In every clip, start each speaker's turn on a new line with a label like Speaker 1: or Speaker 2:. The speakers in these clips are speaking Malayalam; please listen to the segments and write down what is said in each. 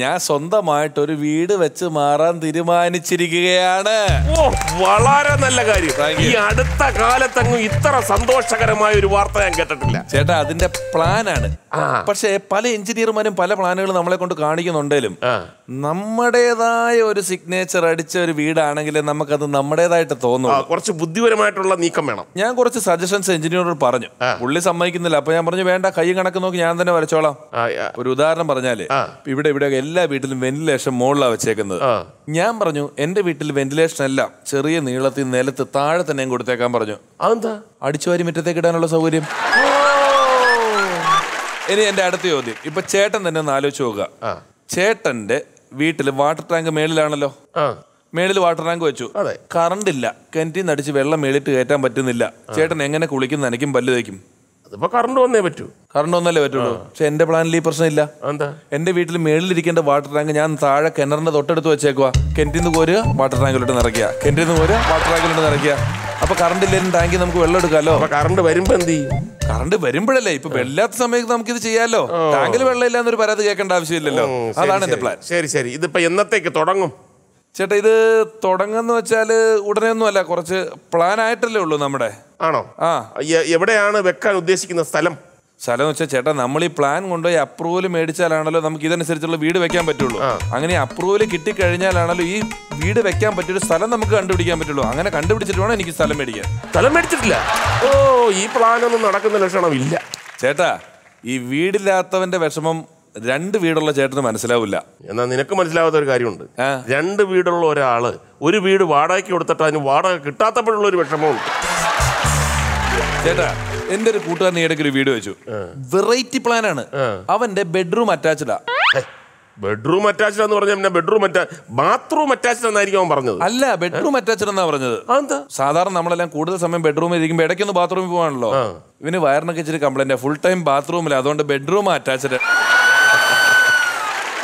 Speaker 1: ഞാൻ സ്വന്തമായിട്ട് ഒരു വീട് വെച്ച് മാറാൻ തീരുമാനിച്ചിരിക്കുകയാണ് ഓ വളരെ നല്ല കാര്യം ഈ
Speaker 2: അടുത്ത കാലത്തെങ്ങും ഇത്ര സന്തോഷകരമായ ഒരു വാർത്ത ഞാൻ കേട്ടിട്ടില്ല ചേട്ടാ അതിന്റെ
Speaker 1: പ്ലാനാണ് പക്ഷേ പല എഞ്ചിനീയർമാരും പല പ്ലാനുകൾ നമ്മളെ കൊണ്ട് കാണിക്കുന്നുണ്ടെങ്കിലും നമ്മുടേതായ ഒരു സിഗ്നേച്ചർ അടിച്ച ഒരു വീടാണെങ്കിൽ നമുക്കത് നമ്മുടേതായിട്ട്
Speaker 2: തോന്നും കുറച്ച് ബുദ്ധിപരമായിട്ടുള്ള നീക്കം വേണം
Speaker 1: ഞാൻ കുറച്ച് സജഷൻസ് എഞ്ചിനീയറോട് പറഞ്ഞു പുള്ളി സമ്മതിക്കുന്നില്ല അപ്പൊ ഞാൻ പറഞ്ഞു വേണ്ട കൈ കണക്ക് നോക്കി ഞാൻ തന്നെ വരച്ചോളാം ഒരു ഉദാഹരണം പറഞ്ഞാല് ഇവിടെ ഇവിടെ എല്ലാ വീട്ടിലും വെന്റിലേഷൻ മുകളിലാണ് വെച്ചേക്കുന്നത് ഞാൻ പറഞ്ഞു എന്റെ വീട്ടിൽ വെന്റിലേഷൻ അല്ല ചെറിയ നീളത്തിൽ നിലത്ത് താഴെ തന്നെ കൊടുത്തേക്കാൻ പറഞ്ഞു അതെന്താ അടിച്ചുവാരി മുറ്റത്തേക്ക് ഇടാനുള്ള സൗകര്യം ഇനി എന്റെ അടുത്ത ചോദ്യം ഇപ്പൊ ചേട്ടൻ തന്നെ ഒന്ന് ആലോചിച്ച് നോക്കുക ചേട്ടന്റെ വീട്ടിൽ വാട്ടർ ടാങ്ക് മേളിലാണല്ലോ മേളിൽ വാട്ടർ ടാങ്ക് വെച്ചു കറണ്ട് ഇല്ല കിണറ്റിൽ അടിച്ച് വെള്ളം മേളിട്ട് കയറ്റാൻ പറ്റുന്നില്ല ചേട്ടൻ എങ്ങനെ കുളിക്കുന്ന നനയ്ക്കും പല്ല് തേക്കും അതിപ്പോ കറണ്ട് വന്നേ പറ്റൂ കറണ്ട് വന്നല്ലേ പറ്റുള്ളൂ പക്ഷെ എന്റെ പ്ലാനിൽ ഈ പ്രശ്നമില്ല എന്താ എന്റെ വീട്ടിൽ മേളിലിരിക്കേണ്ട വാട്ടർ ടാങ്ക് ഞാൻ താഴെ കിണറിന്റെ തൊട്ടടുത്ത് വെച്ചേക്കുക കെന്റിൽ നിന്ന് പോര് വാട്ടർ ടാങ്കിലോട്ട് നിറയ്ക്കുക കെന്റിൽ നിന്ന് പോര് വാട്ടർ ടാങ്കിലോട്ട് നിറയ്ക്കുക അപ്പൊ കറണ്ട് ഇല്ലെങ്കിലും ടാങ്കിൽ നമുക്ക് വെള്ളം എടുക്കാലോ കറണ്ട് വരുമ്പോ എന്ത് ചെയ്യും കറണ്ട് വരുമ്പോഴല്ലേ ഇപ്പൊ വെള്ളാത്ത സമയത്ത് നമുക്ക് ഇത് ചെയ്യാലോ ടാങ്കിൽ വെള്ളം ഇല്ലാന്നൊരു പരാതി കേൾക്കേണ്ട ആവശ്യമില്ലല്ലോ അതാണ് എന്റെ പ്ലാൻ ശരി ശരി ഇതിപ്പോ എന്നത്തേക്ക് തുടങ്ങും ചേട്ടാ ഇത് തുടങ്ങുന്ന വെച്ചാൽ ഉടനെയൊന്നും അല്ല കുറച്ച് പ്ലാൻ ആയിട്ടല്ലേ ഉള്ളൂ നമ്മുടെ ആണോ ആ എവിടെയാണ് വെക്കാൻ ഉദ്ദേശിക്കുന്ന സ്ഥലം സ്ഥലം എന്ന് വെച്ചാൽ ചേട്ടാ നമ്മൾ ഈ പ്ലാൻ കൊണ്ടുപോയി അപ്രൂവൽ മേടിച്ചാലാണല്ലോ നമുക്ക് ഇതനുസരിച്ചുള്ള വീട് വെക്കാൻ പറ്റുള്ളൂ അങ്ങനെ അപ്രൂവൽ കിട്ടിക്കഴിഞ്ഞാലാണല്ലോ ഈ വീട് വെക്കാൻ പറ്റിയൊരു സ്ഥലം നമുക്ക് കണ്ടുപിടിക്കാൻ പറ്റുള്ളൂ അങ്ങനെ കണ്ടുപിടിച്ചിട്ട് വേണം എനിക്ക് സ്ഥലം മേടിക്കാൻ സ്ഥലം മേടിച്ചിട്ടില്ല
Speaker 2: ഓ ഈ പ്ലാനൊന്നും നടക്കുന്ന ലക്ഷണമില്ല ചേട്ടാ ഈ വീടില്ലാത്തവന്റെ വിഷമം രണ്ട് വീടുള്ള ചേട്ടന് മനസ്സിലാവില്ല എന്നാ നിനക്ക് മനസ്സിലാവാത്ത ഒരു കാര്യമുണ്ട് രണ്ട് വീടുള്ള ഒരാള് ഒരു വീട് വാടകയ്ക്ക് കൊടുത്തിട്ട് അതിന് വാടക കിട്ടാത്തപ്പോഴുള്ള ഒരു വിഷമമുണ്ട് ചേട്ടാ എന്റെ ഒരു കൂട്ടുകാരൻ ഇടയ്ക്ക് ഒരു വീട് വെച്ചു വെറൈറ്റി പ്ലാൻ ആണ് അവന്റെ ബെഡ്റൂം അറ്റാച്ച്ഡാ ബെഡ്റൂം അറ്റാച്ച്ഡ് എന്ന് പറഞ്ഞാൽ ബെഡ്റൂം അറ്റാച്ച് ബാത്റൂം അറ്റാച്ച്ഡ് എന്നായിരിക്കും അവൻ പറഞ്ഞത് അല്ല ബെഡ്റൂം അറ്റാച്ച്ഡ് എന്നാ പറഞ്ഞത്
Speaker 1: സാധാരണ നമ്മളെല്ലാം കൂടുതൽ സമയം ബെഡ്റൂമിൽ ഇരിക്കുമ്പോൾ ഇടയ്ക്കൊന്ന് ബാത്റൂമിൽ പോകാണല്ലോ ഇവന് വയറിനൊക്കെ ഇച്ചിരി
Speaker 2: കംപ്ലൈന്റ് ഫുൾ ടൈം ബാത്റൂമില്ല അതുകൊണ്ട് ബെഡ്റൂം അറ്റാച്ച്ഡ്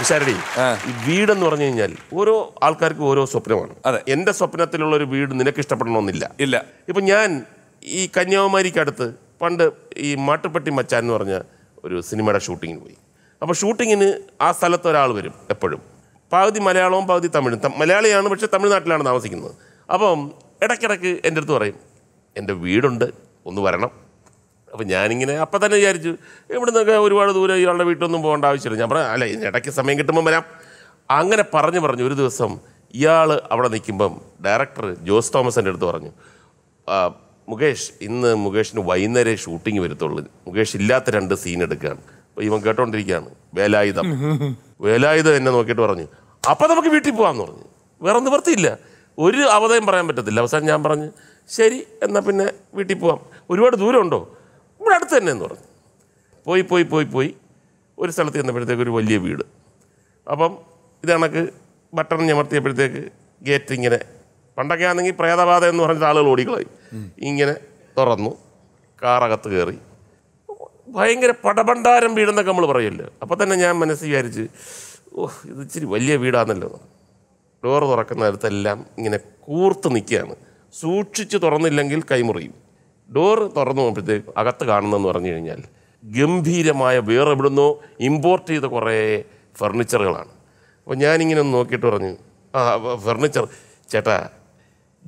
Speaker 2: വിശാരടി വീടെന്ന് പറഞ്ഞു കഴിഞ്ഞാൽ ഓരോ ആൾക്കാർക്കും ഓരോ സ്വപ്നമാണ് അതെ എൻ്റെ സ്വപ്നത്തിലുള്ള ഒരു വീട് നിനക്ക് ഇഷ്ടപ്പെടണമെന്നില്ല ഇല്ല ഇപ്പൊ ഞാൻ ഈ കന്യാകുമാരിക്കടുത്ത് പണ്ട് ഈ മാട്ടുപ്പെട്ടി മച്ചാൻ എന്ന് പറഞ്ഞ ഒരു സിനിമയുടെ ഷൂട്ടിങ്ങിന് പോയി അപ്പോൾ ഷൂട്ടിങ്ങിന് ആ സ്ഥലത്ത് ഒരാൾ വരും എപ്പോഴും പകുതി മലയാളവും പകുതി തമിഴും മലയാളിയാണ് പക്ഷേ തമിഴ്നാട്ടിലാണ് താമസിക്കുന്നത് അപ്പം ഇടയ്ക്കിടയ്ക്ക് എൻ്റെ അടുത്ത് പറയും എൻ്റെ വീടുണ്ട് ഒന്ന് വരണം അപ്പോൾ ഞാനിങ്ങനെ അപ്പം തന്നെ വിചാരിച്ചു ഇവിടെ നിന്നൊക്കെ ഒരുപാട് ദൂരം ഇയാളുടെ വീട്ടിലൊന്നും പോകേണ്ട ആവശ്യമില്ല ഞാൻ പറഞ്ഞു അല്ല ഇടയ്ക്ക് സമയം കിട്ടുമ്പോൾ വരാം അങ്ങനെ പറഞ്ഞു പറഞ്ഞു ഒരു ദിവസം ഇയാൾ അവിടെ നിൽക്കുമ്പം ഡയറക്ടർ ജോസ് തോമസിൻ്റെ അടുത്ത് പറഞ്ഞു മുകേഷ് ഇന്ന് മുകേഷിന് വൈകുന്നേരം ഷൂട്ടിങ് വരത്തുള്ളൂ മുകേഷ് ഇല്ലാത്ത രണ്ട് സീൻ എടുക്കുകയാണ് അപ്പോൾ ഇവൻ കേട്ടോണ്ടിരിക്കുകയാണ് വേലായുധം വേലായുധം എന്നെ നോക്കിയിട്ട് പറഞ്ഞു അപ്പം നമുക്ക് വീട്ടിൽ പോകാമെന്ന് പറഞ്ഞു വേറെ നിവൃത്തിയില്ല ഒരു അവതയും പറയാൻ പറ്റത്തില്ല അവസാനം ഞാൻ പറഞ്ഞു ശരി എന്നാൽ പിന്നെ വീട്ടിൽ പോവാം ഒരുപാട് ദൂരമുണ്ടോ ഇവിടെ അടുത്ത് തന്നെ എന്ന് പറഞ്ഞു പോയി പോയി പോയി പോയി ഒരു സ്ഥലത്ത് ചെന്നപ്പോഴത്തേക്ക് ഒരു വലിയ വീട് അപ്പം ഇത് കണക്ക് ബട്ടൺ ഞമർത്തിയപ്പോഴത്തേക്ക് ഗേറ്റ് ഇങ്ങനെ പണ്ടൊക്കെ ആണെങ്കിൽ പ്രേതബാധ എന്ന് പറഞ്ഞിട്ട് ആളുകൾ ഓടിക്കളായി ഇങ്ങനെ തുറന്നു കാറകത്ത് കയറി ഭയങ്കര പടഭണ്ഡാരം വീടെന്നൊക്കെ നമ്മൾ പറയുമല്ലോ അപ്പോൾ തന്നെ ഞാൻ മനസ്സിൽ വിചാരിച്ച് ഓ ഇത് ഇച്ചിരി വലിയ വീടാണല്ലോ ഡോർ അടുത്തെല്ലാം ഇങ്ങനെ കൂർത്ത് നിൽക്കുകയാണ് സൂക്ഷിച്ച് തുറന്നില്ലെങ്കിൽ കൈമുറിയും ഡോറ് തുറന്നു നോക്കുമ്പോഴത്തേക്ക് അകത്ത് കാണുന്നതെന്ന് പറഞ്ഞു കഴിഞ്ഞാൽ ഗംഭീരമായ വേറെ എവിടുന്നോ ഇമ്പോർട്ട് ചെയ്ത കുറേ ഫർണിച്ചറുകളാണ് അപ്പോൾ ഞാനിങ്ങനെ ഒന്ന് നോക്കിയിട്ട് പറഞ്ഞു ആ ഫർണിച്ചർ ചേട്ടാ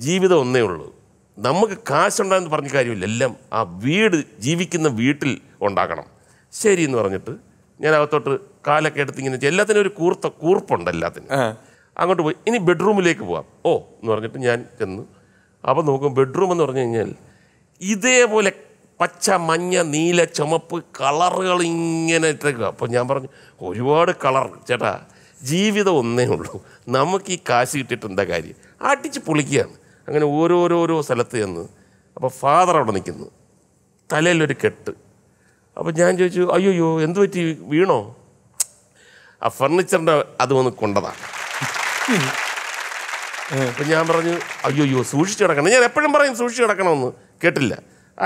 Speaker 2: ജീവിതം ഒന്നേ ഉള്ളൂ നമുക്ക് കാശുണ്ടായെന്ന് പറഞ്ഞ കാര്യമില്ല എല്ലാം ആ വീട് ജീവിക്കുന്ന വീട്ടിൽ ഉണ്ടാക്കണം ശരി എന്ന് പറഞ്ഞിട്ട് ഞാൻ അകത്തോട്ട് കാലൊക്കെ എടുത്ത് ഇങ്ങനെ എല്ലാത്തിനും ഒരു കൂർത്ത കൂർപ്പുണ്ട് എല്ലാത്തിനും അങ്ങോട്ട് പോയി ഇനി ബെഡ്റൂമിലേക്ക് പോവാം ഓ എന്ന് പറഞ്ഞിട്ട് ഞാൻ ചെന്നു അപ്പോൾ നോക്കും ബെഡ്റൂം എന്ന് പറഞ്ഞു കഴിഞ്ഞാൽ ഇതേപോലെ പച്ച മഞ്ഞ നീല ചുമപ്പ് കളറുകൾ ഇങ്ങനെ ഇട്ടേക്കുക അപ്പോൾ ഞാൻ പറഞ്ഞു ഒരുപാട് കളർ ചേട്ടാ ജീവിതം ഒന്നേ ഉള്ളൂ നമുക്ക് ഈ കാശ് കിട്ടിയിട്ട് എന്താ കാര്യം അടിച്ച് പൊളിക്കുകയാണ് അങ്ങനെ ഓരോരോരോ സ്ഥലത്ത് ചെന്ന് അപ്പോൾ ഫാദർ അവിടെ നിൽക്കുന്നു തലയിലൊരു കെട്ട് അപ്പോൾ ഞാൻ ചോദിച്ചു അയ്യോയ്യോ എന്ത് പറ്റി വീണോ ആ ഫർണിച്ചറിൻ്റെ അത് വന്ന് കൊണ്ടതാണ് അപ്പം ഞാൻ പറഞ്ഞു അയ്യോയ്യോ സൂക്ഷിച്ച് കിടക്കണം ഞാൻ എപ്പോഴും പറയും സൂക്ഷിച്ച് കിടക്കണമെന്ന് കേട്ടില്ല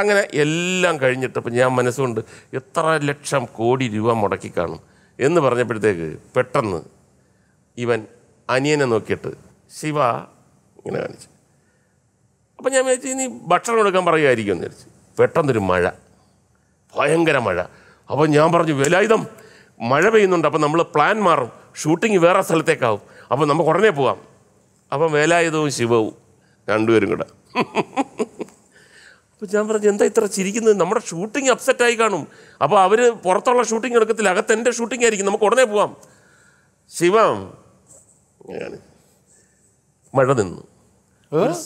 Speaker 2: അങ്ങനെ എല്ലാം കഴിഞ്ഞിട്ടപ്പോൾ ഞാൻ മനസ്സുകൊണ്ട് എത്ര ലക്ഷം കോടി രൂപ മുടക്കി കാണും എന്ന് പറഞ്ഞപ്പോഴത്തേക്ക് പെട്ടെന്ന് ഇവൻ അനിയനെ നോക്കിയിട്ട് ശിവ ഇങ്ങനെ കാണിച്ചു അപ്പം ഞാൻ വിചാരിച്ചു ഇനി ഭക്ഷണം കൊടുക്കാൻ പറയുമായിരിക്കും എന്ന് വിചാരിച്ചു പെട്ടെന്നൊരു മഴ ഭയങ്കര മഴ അപ്പോൾ ഞാൻ പറഞ്ഞു വേലായുധം മഴ പെയ്യുന്നുണ്ട് അപ്പം നമ്മൾ പ്ലാൻ മാറും ഷൂട്ടിംഗ് വേറെ സ്ഥലത്തേക്കാവും അപ്പോൾ നമുക്ക് ഉടനെ പോവാം അപ്പം വേലായുധവും ശിവവും രണ്ടുപേരും കൂടെ അപ്പോൾ ഞാൻ പറഞ്ഞു എന്താ ഇത്ര ചിരിക്കുന്നത് നമ്മുടെ ഷൂട്ടിംഗ് അപ്സെറ്റായി കാണും അപ്പോൾ അവർ പുറത്തുള്ള ഷൂട്ടിംഗ് എടുക്കത്തില്ല അകത്ത് എൻ്റെ ഷൂട്ടിംഗ് ആയിരിക്കും നമുക്ക് ഉടനെ പോവാം ശിവം മഴ നിന്നു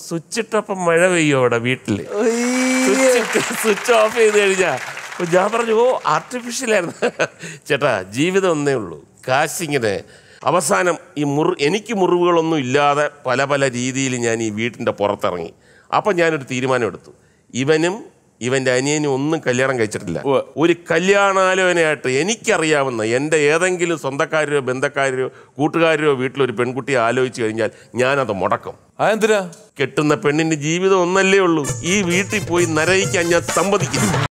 Speaker 2: സ്വിച്ച് ഇട്ടപ്പം മഴ പെയ്യോ അവിടെ വീട്ടിൽ സ്വിച്ച് ഓഫ് ചെയ്ത് കഴിഞ്ഞാൽ അപ്പോൾ ഞാൻ പറഞ്ഞു ഓ ആർട്ടിഫിഷ്യലായിരുന്നു ചേട്ടാ ജീവിതം ഒന്നേ ഉള്ളൂ കാശിങ്ങനെ അവസാനം ഈ മുറി എനിക്ക് മുറിവുകളൊന്നും ഇല്ലാതെ പല പല രീതിയിൽ ഞാൻ ഈ വീട്ടിൻ്റെ പുറത്തിറങ്ങി അപ്പം ഞാനൊരു തീരുമാനം എടുത്തു ഇവനും ഇവന്റെ അനിയനും ഒന്നും കല്യാണം കഴിച്ചിട്ടില്ല ഒരു കല്യാണാലോചനയായിട്ട് എനിക്കറിയാവുന്ന എൻ്റെ ഏതെങ്കിലും സ്വന്തക്കാരോ ബന്ധക്കാരോ കൂട്ടുകാരോ വീട്ടിലൊരു പെൺകുട്ടിയെ ആലോചിച്ച് കഴിഞ്ഞാൽ ഞാനത് മുടക്കും അതെന്തിനാ കെട്ടുന്ന പെണ്ണിൻ്റെ ജീവിതം ഒന്നല്ലേ ഉള്ളൂ ഈ വീട്ടിൽ പോയി നരയിക്കാൻ ഞാൻ സമ്മതിക്കുന്നു